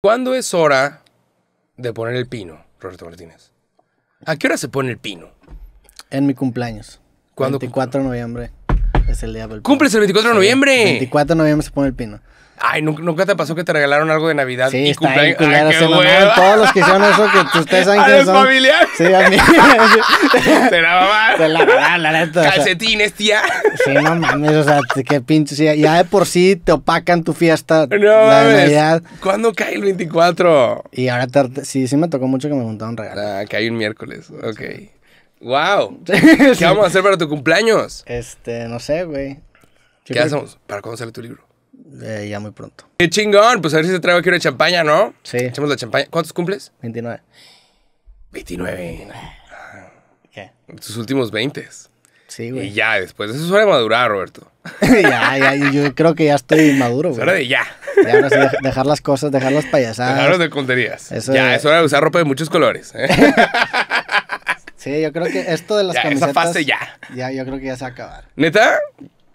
¿Cuándo es hora de poner el pino, Roberto Martínez? ¿A qué hora se pone el pino? En mi cumpleaños. ¿Cuándo? 24 de noviembre. Es el día del pino. ¡Cumples el 24 de noviembre! 24 de noviembre se pone el pino. Ay, ¿nunca, te pasó que te regalaron algo de Navidad sí, y cumpleaños? Ahí, Ay, qué Todos los que hicieron eso, que ustedes saben que son... familia! Sí, a mí. Se la mamá. Se la va, la neta. Calcetines, tía. Sí, no mames, o sea, qué pinche. Ya de por sí te opacan tu fiesta. No, la de Navidad. ¿Cuándo cae el 24? Y ahora sí, sí me tocó mucho que me juntaron regalos. Ah, que hay un miércoles, ok. ¡Wow! ¿Qué vamos a hacer para tu cumpleaños? Este, no sé, güey. ¿Qué hacemos? ¿Para cuándo sale tu libro? Eh, ya muy pronto. ¡Qué chingón! Pues a ver si te traigo aquí una champaña, ¿no? Sí. Echamos la champaña. ¿Cuántos cumples? 29. 29. ¿Qué? Tus últimos 20. Sí, güey. Y ya después. Eso suele madurar, Roberto. ya, ya. Yo creo que ya estoy maduro, güey. Es hora de ya. dejar las cosas, dejar las payasadas. Dejarnos de conterías. ya, es hora de usar ropa de muchos colores. ¿eh? Sí, yo creo que esto de las ya, camisetas. Esa fase ya. Ya, yo creo que ya se va a acabar. ¿Neta?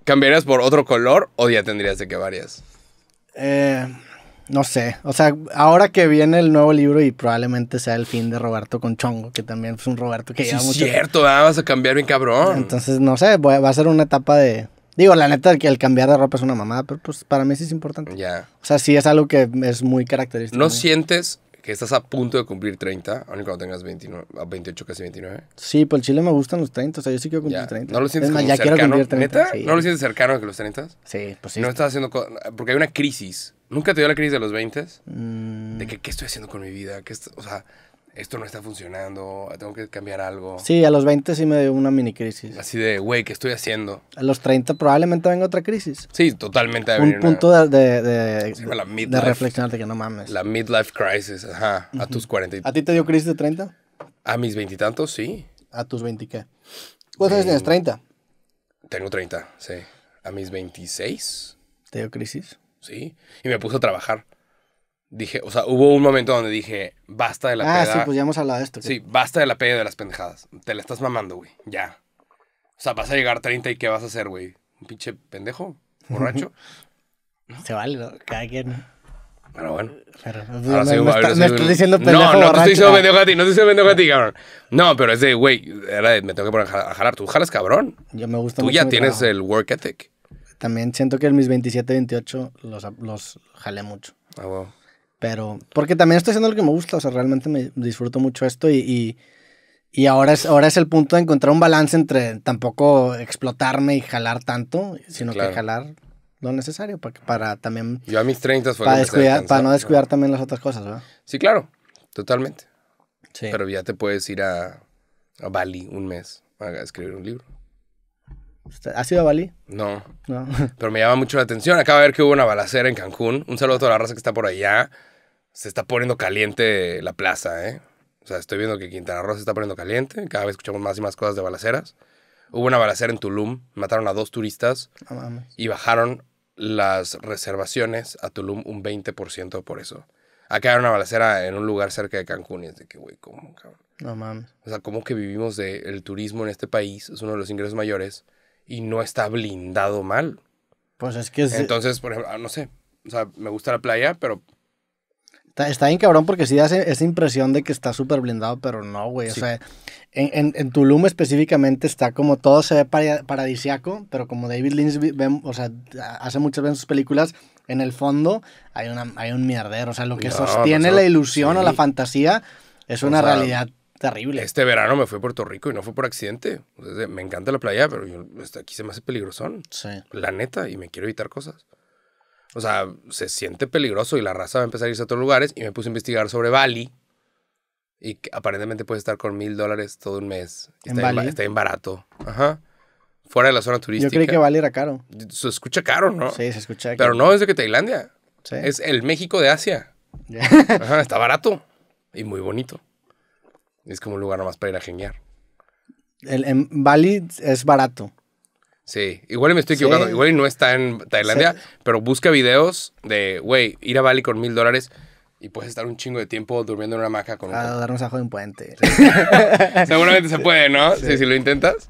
¿Cambiarías por otro color o ya tendrías de que varias? Eh, no sé. O sea, ahora que viene el nuevo libro y probablemente sea el fin de Roberto con Chongo, que también es un Roberto que lleva mucho. Es cierto, vas a cambiar bien cabrón. Entonces, no sé, va a ser una etapa de. Digo, la neta, que el cambiar de ropa es una mamada, pero pues para mí sí es importante. Ya. O sea, sí es algo que es muy característico. ¿No sientes que estás a punto de cumplir 30, aunque cuando tengas 29, 28, casi 29. Sí, pues el chile me gustan los 30, o sea, yo sí quiero cumplir 30. ¿No lo sientes es ya cercano? Quiero 30, ¿Neta? ¿No lo sientes cercano que los 30? Sí, pues sí. No estás haciendo porque hay una crisis. ¿Nunca te dio la crisis de los 20? Mm. De que, ¿qué estoy haciendo con mi vida? o sea, esto no está funcionando, tengo que cambiar algo. Sí, a los 20 sí me dio una mini crisis. Así de, güey, ¿qué estoy haciendo? A los 30 probablemente venga otra crisis. Sí, totalmente. Un punto de, de, de, que no mames. La midlife crisis, ajá, a tus 40. ¿A ti te dio crisis de 30? A mis veintitantos, sí. ¿A tus 20 qué? ¿Cuántos años tienes? ¿30? Tengo 30, sí. A mis 26. ¿Te dio crisis? Sí. Y me puse a trabajar dije, o sea, hubo un momento donde dije, basta de la ah, peda. Ah, sí, pues ya hemos hablado de esto. Sí, basta de la peda de las pendejadas. Te la estás mamando, güey, ya. O sea, vas a llegar 30 y ¿qué vas a hacer, güey? ¿Un pinche pendejo? ¿Borracho? Se vale, Cada quien. Pero bueno. Pero, pues, ahora me, me, me estás diciendo pendejo No, no te estoy diciendo pendejo a ti, no estoy diciendo pendejo a ti, cabrón. No, pero es de, güey, me tengo que poner a jalar. Tú jalas, cabrón. Yo me gusta Tú ya tienes el work ethic. También siento que en mis 27, 28 los, los jalé mucho. Ah, wow. Pero, porque también estoy haciendo lo que me gusta, o sea, realmente me disfruto mucho esto y, ahora, es, ahora es el punto de encontrar un balance entre tampoco explotarme y jalar tanto, sino que jalar lo necesario para, para también... Yo a mis 30 fue para, para no descuidar también las otras cosas, ¿verdad? Sí, claro, totalmente. Pero ya te puedes ir a, Bali un mes a escribir un libro. ¿Has ido a Bali? No. no. Pero me llama mucho la atención. Acaba de ver que hubo una balacera en Cancún. Un saludo a toda la raza que está por allá se está poniendo caliente la plaza, ¿eh? O sea, estoy viendo que Quintana Roo se está poniendo caliente. Cada vez escuchamos más y más cosas de balaceras. Hubo una balacera en Tulum. Mataron a dos turistas. No mames. y bajaron las reservaciones a Tulum un 20% por eso. Acá hay una balacera en un lugar cerca de Cancún y es de que, güey, ¿cómo, cabrón? No mames. O sea, ¿cómo que vivimos del turismo en este país? Es uno de los ingresos mayores y no está blindado mal. Pues es que es... Entonces, por ejemplo, ah, no sé. O sea, me gusta la playa, pero Está, está, bien cabrón porque sí da esa impresión de que está súper blindado, pero no, güey. O sea, en, en, Tulum específicamente está como todo se ve paradisiaco, pero como David Lynch o sea, hace muchas veces sus películas, en el fondo hay, una, hay un mierdero. O sea, lo que sostiene pues, la ilusión o la fantasía es una realidad terrible. Este verano me fui a Puerto Rico y no fue por accidente. me encanta la playa, pero este, aquí se me hace peligrosón. La neta, y me quiero evitar cosas. O sea, se siente peligroso y la raza va a empezar a irse a otros lugares. Y me puse a investigar sobre Bali. Y aparentemente puede estar con mil dólares todo un mes. ¿En está, Bali? está bien barato. Fuera de la zona turística. Yo creí que Bali era caro. Se escucha caro, ¿no? Sí, se escucha caro. Pero no es de que Tailandia. Es el México de Asia. está barato y muy bonito. Es como un lugar nomás para ir a geniar. El, en Bali es barato. Sí, igual me estoy equivocando, igual no está en Tailandia, pero busca videos de, güey, ir a Bali con mil dólares y puedes estar un chingo de tiempo durmiendo en una maca con un... A dar un de un puente. Seguramente se puede, ¿no? Sí. si lo intentas.